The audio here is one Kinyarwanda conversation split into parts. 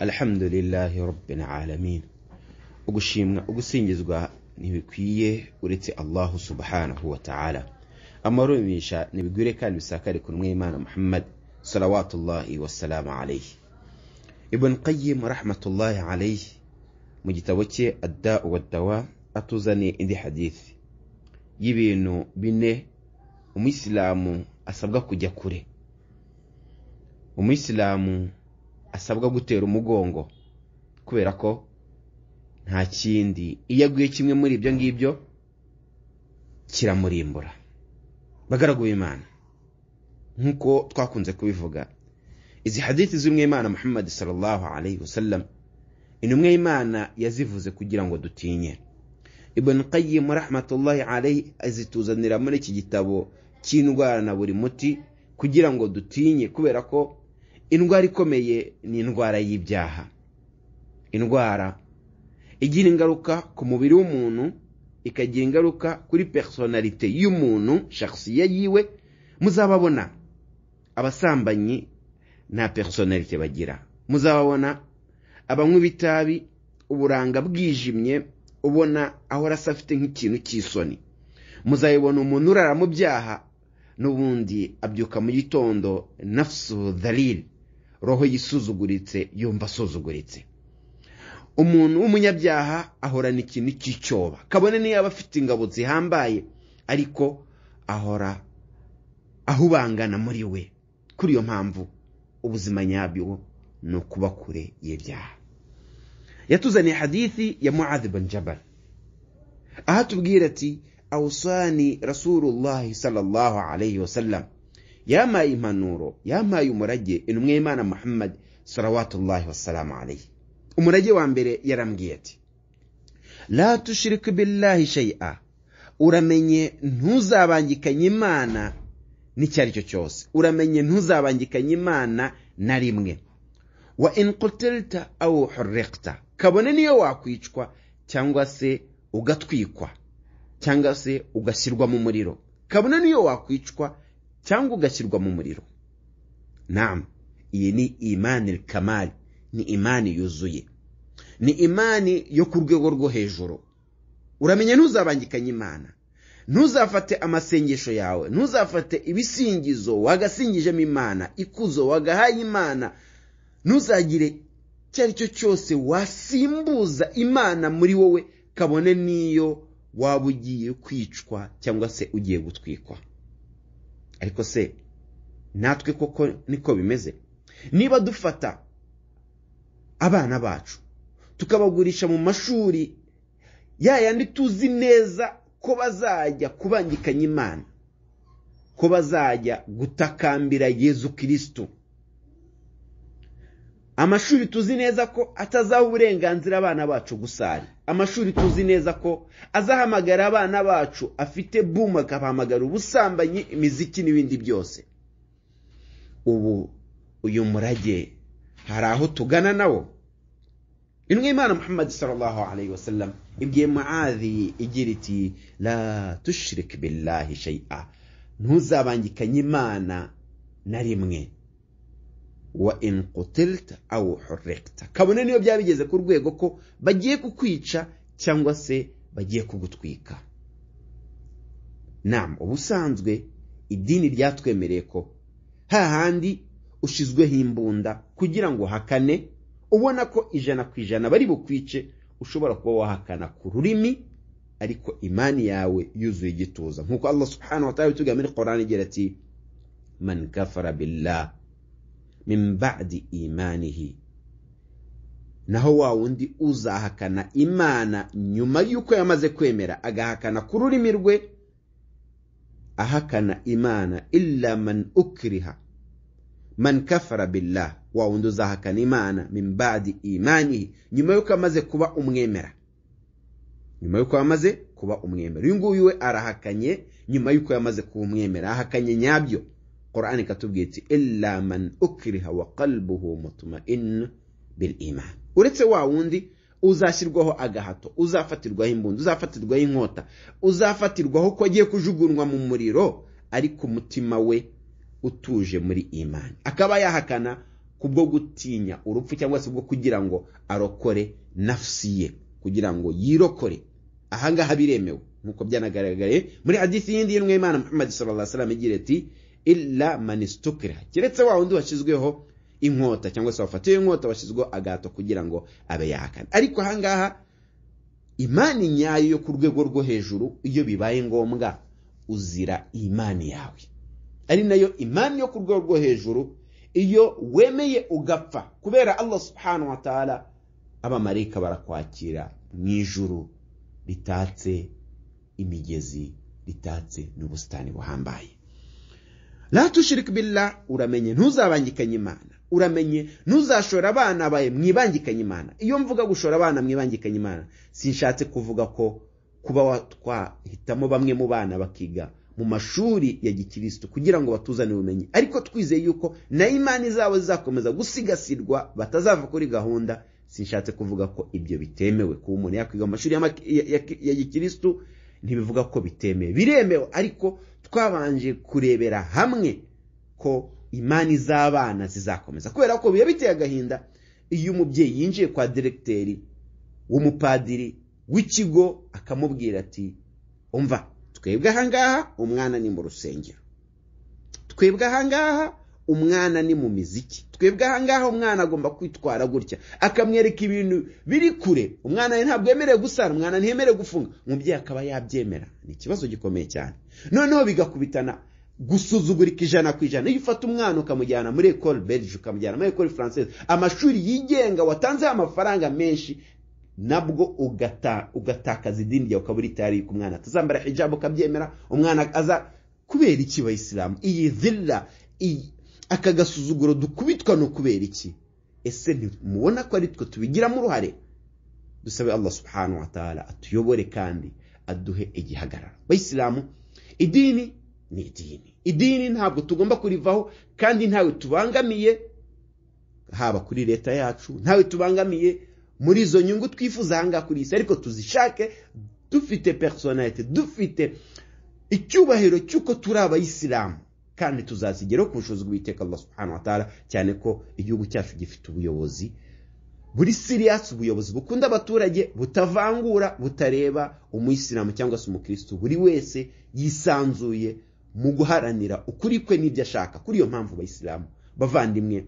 alhamdulillahi rabbil alamin ugushimwa ugusingizwa ntibikwiye uretse allahu subhanahu wa ta'ala amarumisha ntibigwire kandi bisakare ku mwimana muhammad salawatullahi wasalamu alayhi ibn qayyim rahmatullahi alayhi mu gitabo cye adda'u waddawa atuzaniye indi hadithi y'ibintu bine umuyisilamu asabwa kujya kure umuyisilamu asabwa gutera umugongo kubera ko nta kindi iyo aguye kimwe muri ibyo ngibyo kiramurimbura bagaraguye imana nk'uko twakunze kubivuga izi haditi z'imwe imana muhammad sallallahu alayhi wasallam intumwa y'imana yazivuze kugira ngo dutinye ibn qayyim rahmatullahi alayhi azituzanira muri iki gitabo cy'indwara na buri muti kugira ngo dutinye kubera ko indwara ikomeye ni indwara y'ibyaha indwara igira ingaruka ku mubiri w'umuntu ikagira ingaruka kuri personalite y'umuntu shakisiya yiwe muzababona abasambanyi nta personalite bagira muzababona abanywa ibitabi uburanga bwijimye ubona ahora asa afite nk'ikintu cy'isoni muzayibona umuntu urara mu byaha n'ubundi abyuka mu gitondo nafusu dariri roho yisuzuguritse yumva asuzuguritse umuntu w'umunyabyaha ahorana ikintu cy'icyoba kabone niyo aba afite ingabo zihambaye ariko ahora ahubangana muri we kuri iyo mpamvu ubuzima nyabyo ni ukuba kure y'ibyaha yatuzaniye hadithi ya muadhi bin jabal aho atubwira ati awusani rasulullahi sallallahu alayhi wa sallam yampaye impanuro yampaye umurage intumwa y'imana muhammad sarawatullahi wasalamu alayhi umurage wa mbere yarambwiye ati la tushirike billahi shay'a uramenye ntuzabangikanye imana n'icyo ari cyo cyose uramenye ntuzabangikanye imana na rimwe wa inqutilta awu hurriqta kabone niyo wakwicwa cyangwa se ugatwikwa cyangwa se ugashyirwa mu muriro kabone niyo wakwicwa cyangwa ugashyirwa mu muriro nama iyi ni imani kamari ni imani yuzuye ni imani yo ku rwego rwo hejuru uramenye ntuzabangikanye imana ntuzafate amasengesho yawe ntuzafate ibisingizo wagasingijemo imana ikuzo wagahaye imana ntuzagire icyo ari cyo cyose wasimbuza imana muri wowe kabone n'iyo waba ugiye kwicwa cyangwa se ugiye gutwikwa ariko se natwe koko niko bimeze niba dufata abana bacu tukabagurisha mu mashuri yayandi tuzi neza ko bazajya kubangikanya imana ko bazajya gutakambira yezu kirisitu amashuri tuzi neza ko atazaha uburenganzira abana bacu gusari amashuri tuzi neza ko azahamagara abana bacu afite bumu akabahamagara ubusambanyi imiziki n'ibindi byose ubu uyu murage hari aho tugana nawo imana muhammad sallallahu alayhi wasallam ibye muadhi igira iti la tushirike billahi shay'a ntuzabangikanye imana na rimwe wa inkutilte awu horegita kabone niyo byaba bigeze ku rwego ko bagiye kukwica cyangwa se bagiye kugutwika nama ubusanzwe idini ryatwemereye ko hahandi ushizweho imbunda kugira ngo hakane ubona ko ijana ku ijana bari bukwice ushobora kuba wahakana ku rurimi ariko imani yawe yuzuye igituza nk'uko allah subhanahu wa ta'ala bitubwira korani igira ati man min ba'di imanihi naho wa wundi uzahakana imana nyuma y'uko yamaze kwemera agahakana ku rurimi rwe ahakana imana illa man ukriha man kafara billah wa wundi uzahakana imana min ba'di imanihi nyuma y'uko amaze kuba umwemera nyuma y'uko yamaze kuba umwemera uyu nguyu we arahakanye nyuma y'uko yamaze kuba umwemera ahakanye nyabyo qur'ani ikatubwira iti illa man ukiriha wa qalbuhu mutmainu bil iman uretse wa wundi uzashyirwaho agahato uzafatirwaho imbunda uzafatirwaho inkota uzafatirwaho ko agiye kujugunwa mu muriro ariko umutima we utuje muri imani akaba yahakana kubwo gutinya urupfu cyangwa se ubwo kugira ngo arokore nafusi ye kugira ngo yirokore ahangaha biremewe nk'uko byanagaragaye muri hadisi yindi y'intumwa y'imana muhammad sallallahu igira iti illa manistukira keretse wa wundi washyizweho inkota cyangwa se wafatiwe inkota washyizweho agahato kugira ngo abe yakana ariko ahangaha imani nyayo yo ku rwego rwo hejuru iyo bibaye ngombwa uzira imani yawe ari nayo imani yo ku rwego rwo hejuru iyo wemeye ugapfa kubera allah subhanahu wa ta'ala abamarayika barakwakira mu ijuru ritatse imigezi ritatse n'ubusitani buhambaye ratushirike billah uramenye ntuzabangikanye imana uramenye ntuzashora abana bawe mwibangikanye imana iyo mvuga gushora abana mwibangikanye imana sinshatse kuvuga ko kuba twahitamo bamwe mu bana bakiga mu mashuri ya gikirisitu kugira ngo batuzane ubumenyi ariko twizeye yuko na imani zabo zizakomeza gusigasirwa batazava kuri gahunda sinshatse kuvuga ko ibyo bitemewe kuba umuntu yakwiga mu mashuri ya gikirisitu ntibivuga ko bitemewe biremewe ariko twabanje kurebera hamwe ko imani iz'abana zizakomeza kubera ko biba biteye agahinda iyo umubyeyi yinjiye kwa diregiteri w'umupadiri w'ikigo akamubwira ati umva twebwe ahangaha umwana ni mu rusengero twebwe ahangaha umwana ni mu miziki twebwe ahangaha umwana agomba kwitwara gutya akamwereka ibintu biri kure umwana ntabwo yemerewe gusara umwana ntiyemerewe gufunga umubyeyi akaba yabyemera ni ikibazo gikomeye cyane noneho bigakubitana gusuzugurika ijana ku ijana iyo ufata umwana ukamujyana muri ekole belge ukamujyana muri ekole française amashuri yigenga watanzeho amafaranga menshi nabwo ugatakaza idini ryawe ukaba uri ku mwana atazambara hijab ukabyemera umwana aza kubera iki bayisilamu iyi zilla aka gasuzuguro dukubitwa ni ukubera iki ese ntimubona ko ari twe tubigiramo uruhare dusabe allah subhanahu wa ta'ala atuyobore kandi aduhe igihagararo bayisilamu idini ni idini idini ntabwo tugomba kurivaho kandi ntawe tubangamiye haba kuri leta yacu ntawe tubangamiye muri izo nyungu twifuza ahangaha kuri isi ariko tuzishake dufite personalite dufite icyubahiro cy'uko turi abayisilamu kandi tuzazigeraho ku bushobozi bw'iteka Allah subhanahu wa cyane ko igihugu cyacu gifite ubuyobozi buri siriyasi ubuyobozi bukunda abaturage butavangura butareba umuyisilamu cyangwa se umukirisitu buri wese yisanzuye mu guharanira ukuri kwe n'ibyo ashaka kuri iyo mpamvu abayisilamu bavandimwe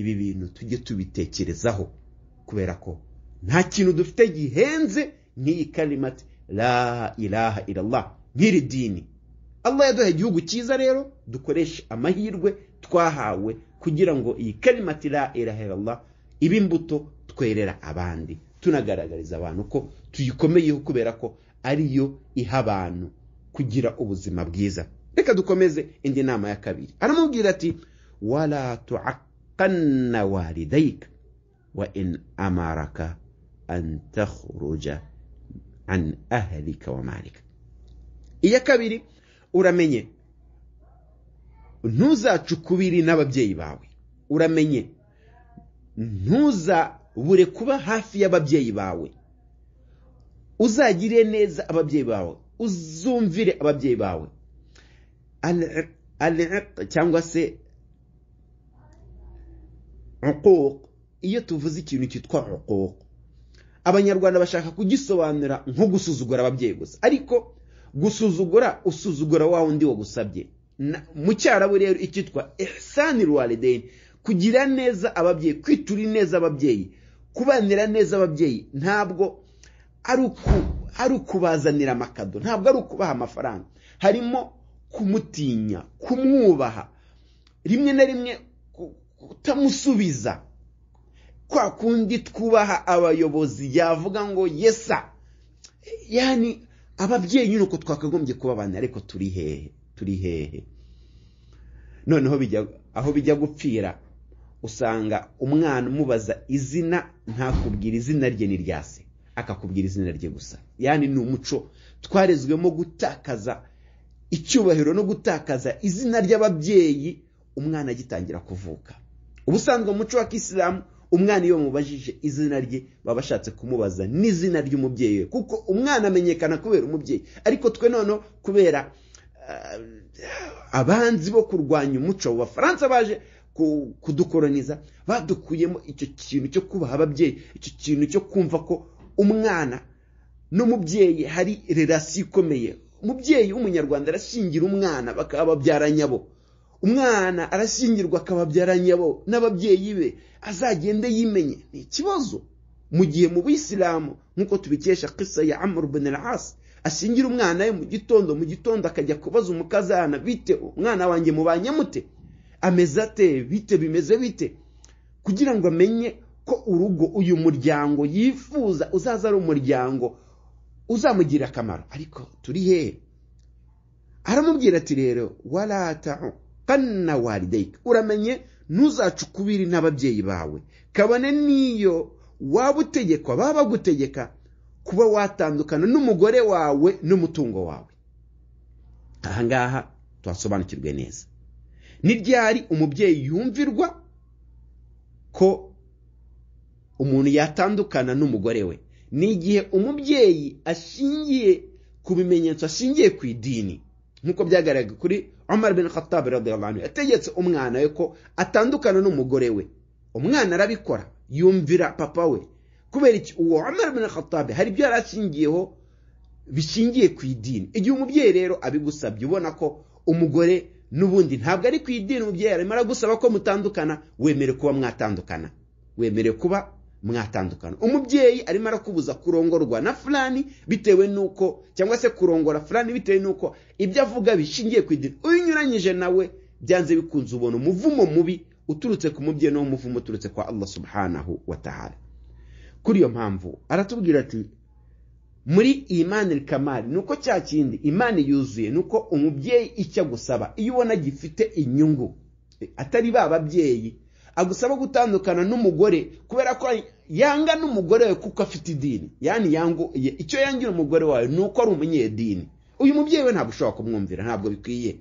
ibi bintu tujye tubitekerezaho kubera ko nta kintu dufite gihenze nk'iyi kalimati la ilaha ilallah nk'iri dini Allah yaduhaye igihugu cyiza rero dukoreshe amahirwe twahawe kugira ngo iyi kalimati la ilaha ibe imbuto twerera abandi tunagaragariza abantu ko tuyikomeyeho kubera ko ariyo iha abantu kugira ubuzima bwiza reka dukomeze indi nama ya kabiri aramubwira ati wala tuakanna walidayika wa in amaraka an an ahlika wa malika iya kabiri uramenye ukubiri n'ababyeyi bawe uramenye ntuzabure kuba hafi y'ababyeyi bawe uzagire neza ababyeyi bawe uzumvire ababyeyi bawe cyangwa se iyo tuvuze ikintu cyitwa abanyarwanda bashaka kugisobanura nko gusuzugura ababyeyi gusa ariko gusuzugura usuzugura wa wundi wagusabye mu cyarabu rero icyitwa ihsani ruwarideni kugira neza ababyeyi kwitura neza ababyeyi kubanira neza ababyeyi ntabwo ari ukubazanira amakado ntabwo ari ukubaha amafaranga harimo kumutinya kumwubaha rimwe na rimwe kutamusubiza kwa kundi twubaha abayobozi yavuga ngo yesa yani ababyeyi nyine uko twakagombye kubabana ariko turi hehe turi hehe noneho aho bijya gupfira usanga umwana umubaza izina ntakubwira izina rye ni rya se akakubwira izina rye gusa yani ni umuco twarezwemo gutakaza icyubahiro no gutakaza izina ry'ababyeyi umwana agitangira kuvuka ubusanzwe umuco wa kisilamu umwana iyo bamubajije izina rye baba bashatse kumubaza n'izina ry'umubyeyi we kuko umwana amenyekana kubera umubyeyi ariko twe noneho kubera eh, abanzi bo kurwanya umuco mu bafaransa baje kudukoroniza badukuyemo icyo kintu cyo kubaha ababyeyi icyo kintu cyo kumva ko umwana n'umubyeyi hari relasiyo ikomeye umubyeyi w'umunyarwanda arashingira umwana bakaba babyara bo umwana arashyingirwa akababyaranya n'ababyeyi be azagende yimenye ni ikibazo mu gihe mu bisilamu nk'uko tubikesha kisa ya ibn al ashingira umwana we mu gitondo mu gitondo akajya kubaza umukazana bite umwana wanjye mubanye mute ameze ate bite bimeze bite kugira ngo amenye ko urugo uyu muryango yifuza uzaza ari umuryango uzamugirira akamaro ariko turi hehe aramubwira ati rero warataho kana warideyika uramenye ntuzacukubire n'ababyeyi bawe kabone n'iyo waba utegekwa baba bagutegeka kuba watandukana n'umugore wawe n'umutungo wawe ahangaha twasobanukirwe neza ni ryari umubyeyi yumvirwa ko umuntu yatandukana n'umugore we ni igihe umubyeyi ashingiye ku bimenyetso ashingiye ku idini nk'uko byagaragara kuri Umar bin Khattab radiyallahu anhu yategetse umwana we ko atandukana n'umugore we umwana arabikora yumvira papa we kubera iki uwo Umar bin Khattab hari ibyo yari ashingiyeho bishingiye ku idini igihe umubyeyi rero abigusabye ubona ko umugore n'ubundi ntabwo ari ku idini umubyeyi arimo aragusaba ko mutandukana wemere kuba mwatandukana wemere kuba mwatandukana umubyeyi arimo arakubuza kurongorwa na fulani bitewe n'uko cyangwa se kurongora fulani bitewe n'uko ibyo avuga bishingiye ku idini uyinyuranyije nawe byanze bikunze ubona umuvumo mubi uturutse ku mubyeyi nawo muvumo uturutse kwa Allah subhanahu wa ta'ala kuri iyo mpamvu aratubwira ati muri imani kamari ni uko cya kindi imani yuzuye ni uko umubyeyi icyo agusaba iyo ubona gifite inyungu atari ba babyeyi agusaba gutandukana n'umugore kubera ko yanga n'umugore we kuko afite idini yani yanguye icyo yangira umugore wawe ni uko ari umunyedini uyu mubyeyi we ntabwo ushobora kumwumvira ntabwo bikwiye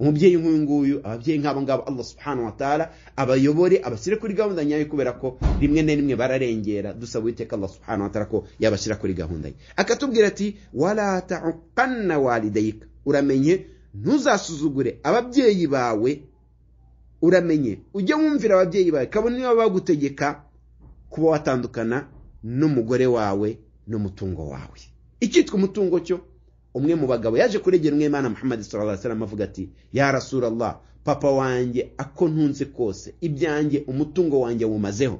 umubyeyi nk'uyu nguyu ababyeyi nk'abo ngabo Allah subhanahu wa ta'ala abayobore abashyire kuri gahunda nyayo kubera ko rimwe na rimwe bararengera dusaba uwiteka Allah subhanahu wa ta'ala ko yabashyira kuri gahunda ye akatubwira ati wala ta'qanna walidayka uramenye ntuzasuzugure ababyeyi bawe uramenye ujye wumvira ababyeyi bawe kabone niba bagutegeka kuba watandukana n'umugore wawe n'umutungo wawe icyitwa umutungo cyo umwe mu bagabo yaje kuregera umwemana muhammad sallallahu avuga ati ya rasura allah papa wanjye ako ntunze kose ibyanjye umutungo wanjye wumazeho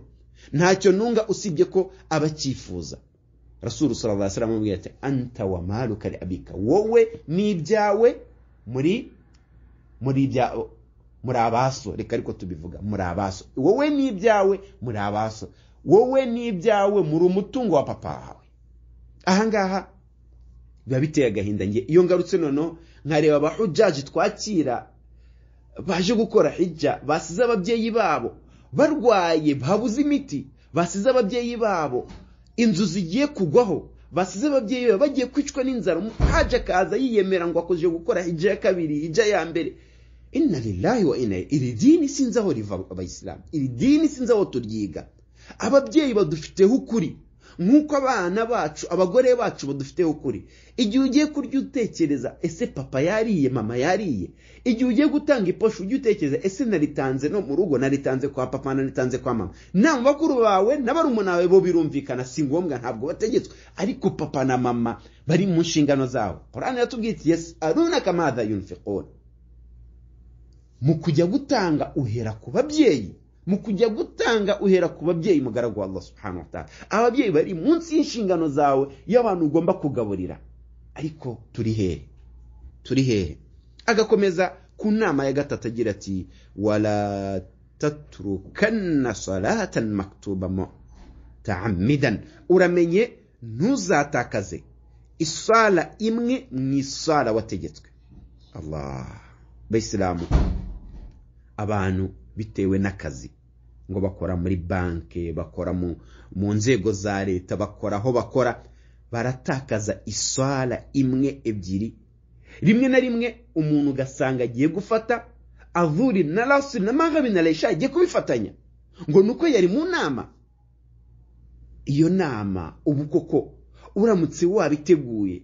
ntacyo nunga usibye ko abacyifuza rasuru sallallahu amubwira ati anta wa abika wowe n'ibyawe muri muri bya muri abaso reka ariko tubivuga muri abaso wowe n'ibyawe muri abaso wowe n'ibyawe muri umutungo wa papa wawe ahangaha biba biteye agahinda nge iyo ngarutse noneho nkareba abahujaji twakira baje gukora hijya basize ababyeyi babo barwaye babuze imiti basize ababyeyi babo inzu zigiye kugwaho basize ababyeyi babo bagiye kwicwa n'inzara umuhaje akaza yiyemera ngo akoze gukora hijya ya kabiri hijya ya mbere inna lillahi wa inna iri dini sinzi aho riva abayisilamu iri dini sinzi aho turyiga ababyeyi badufiteho ukuri nk'uko abana bacu abagore bacu badufiteho ukuri igihe ugiye kurya utekereza ese papa yariye mama yariye igihe ugiye gutanga iposho ujye utekereza ese naritanze no mu rugo naritanze kwa papa naritanze kwa mama nta bakuru bawe n'abarumuna bawe bo birumvikana si ngombwa ntabwo bategetswe ariko papa na mama bari mu nshingano zawe korani yatubwiye iti yesi aruna kamaza yunifekora mu kujya gutanga uhera ku babyeyi mu kujya gutanga uhera ku babyeyi mugaragu wa Allah subhanahu ababyeyi bari munsi y'inshingano zawe y'abantu ugomba kugaburira ariko turi hehe turi hehe agakomeza ku nama ya gatatu agira ati wala salatan maktuba muta'ammidan uramenye ntuzatakaze isala imwe mu isala wategetswe allah abantu bitewe n'akazi ngo bakora muri banki bakora mu mu nzego za leta bakora aho bakora baratakaza iswara imwe ebyiri rimwe na rimwe umuntu ugasanga agiye gufata avuri na rasi na magabi na resha agiye kubifatanya ngo ni uko yari mu nama iyo nama ubu koko uramutse wabiteguye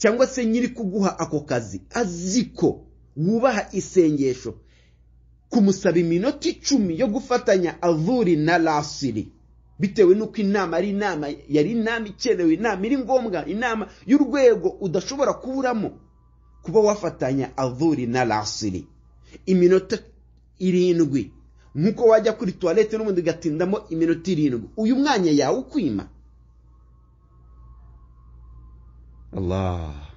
cyangwa se nyiri kuguha ako kazi azi ko wubaha isengesho kumusaba iminota icumi yo gufatanya avuri na lasiri bitewe n'uko inama ari inama yari inama ikenewe inama iri ngombwa inama y'urwego udashobora kuburamo kuba wafatanya avuri na lasiri iminota irindwi nk'uko wajya kuri tuwarete n'ubundi ugatindamo iminota irindwi uyu mwanya yawe ukwima allah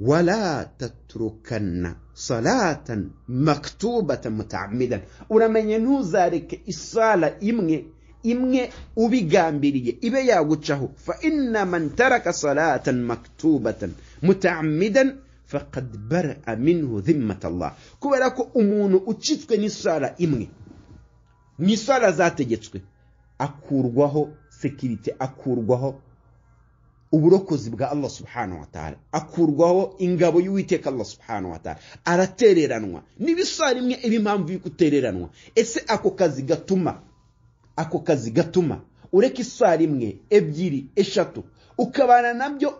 ولا تتركن صلاة مكتوبة متعمدا ولمن ينو ذلك الصلاة إمغي إمغي أبي غامبيري إبيا وجهه فإن من ترك صلاة مكتوبة متعمدا فقد برأ منه ذمة الله كوالاك أمون أتشتك نصالة إمني نصالة ذات جتك أكور وهو سكيرتي أكور وهو uburokozi bwa allah subhanahu wa ta'ala akurwaho ingabo y'uwiteka allah subhanahu wa ta'ala aratereranwa n'ibisarimwe impamvu yo gutereranwa ese ako kazi gatuma ako kazi gatuma ureka isarimwe ebyiri eshatu ukabana nabyo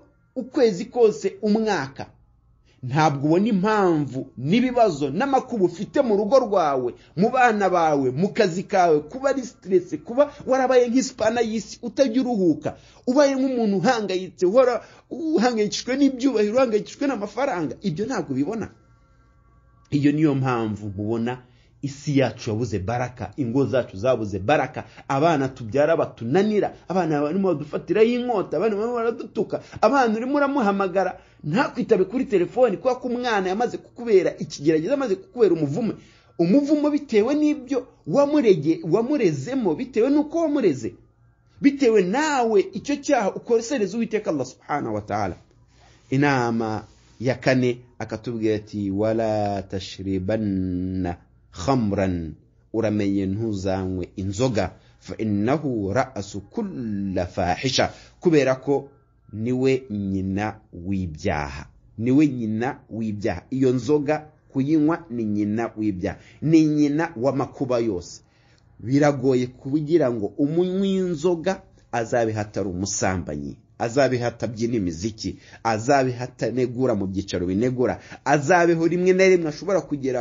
ukwezi kose umwaka ntabwo ubona impamvu n'ibibazo n'amakuba ufite mu rugo rwawe mu bana bawe mu kazi kawe kuba ari siteresi kuba warabaye nk'isipana y'isi utajya uruhuka ubaye nk'umuntu uhangayitse uhora uhangayikishijwe n'ibyubahiro uhangayikishijwe n'amafaranga ibyo ntabwo ubibona iyo niyo mpamvu mubona isi yacu yabuze baraka ingo zacu zabuze baraka abana tubyara batunanira abana barimo badufatiraho inkota abana barimo baradutuka abana urimo uramuhamagara ntakwitabe kuri telefoni kubera ko umwana yamaze kukubera ikigeragezo amaze kukubera umuvumo umuvumo bitewe n'ibyo wamurege wamurezemo bitewe n'uko wamureze bitewe nawe icyo cyaha ukosereza uwiteka allah subhanahu wa ta'ala inama ya kane akatubwira ati wala tashribanna khamran uramenye ntuzanywe inzoga fa innahu fahisha kubera ko niwe nyina w'ibyaha niwe nyina w'ibyaha iyo nzoga kuyinywa ni nyina w'ibyaha ni nyina w'amakuba yose biragoye kugira ngo umunywi w'inzoga azabihatara umusambanyi azabihatabye n'imiziki negura mu byicaro binegura azabeho rimwe na rimwe ashobora kugera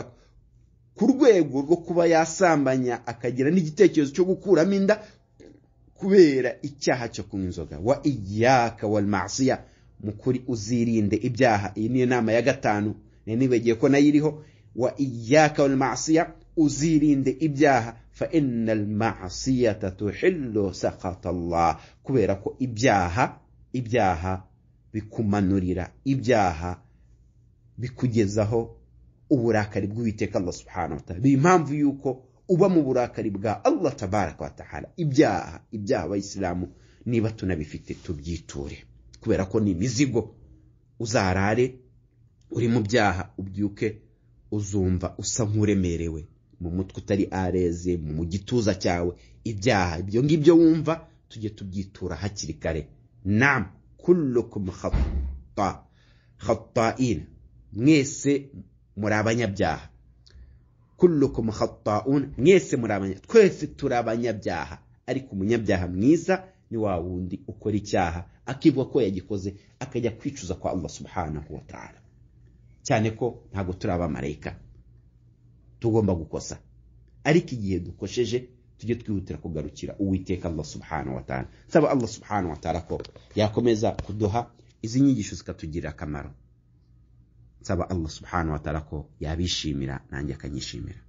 ku rwego rwo kuba yasambanya akagira n'igitekerezo cyo gukuramo inda kubera icyaha cyo kunywa inzoga wa iyaka wa masiya mu kuri uzirinde ibyaha iyi ni inama ya gatanu ntibibagiye ko nayo iriho wa iyaka wa masiya uzirinde ibyaha fa inna masiyata tuhillu sakatallah kubera ko ibyaha ibyaha bikumanurira ibyaha bikugezaho uburakari bw'uwiteka allah subhanahu wa ni impamvu y'uko uba mu burakari bwa allah tabaraka wa ta'ala ibyaha ibyaha abayisilamu niba tunabifite tubyiture kubera ko ni imizigo uzarare uri mu byaha ubyuke uzumva usa nk'uremerewe mu mutwe utari areze mu gituza cyawe ibyaha ibyo ngibyo wumva tujye tubyitura hakiri kare nam kullukum khata khata'in mwese muri abanyabyaha kullukum khatta'un mwese muri abanyabyaha twese turi abanyabyaha ariko umunyabyaha mwiza ni wa wundi ukora icyaha akivuga ko yagikoze akajya kwicuza kwa Allah subhanahu wa cyane ko ntabwo turi abamarayika tugomba gukosa ariko igihe dukosheje tujye twihutira kugarukira uwiteka Allah subhanahu wa ta'ala saba Allah subhanahu wa ko yakomeza kuduha izi nyigisho zikatugirira akamaro nsaba allah subhanahu wa ta'ala ko yabishimira nanjye akanyishimira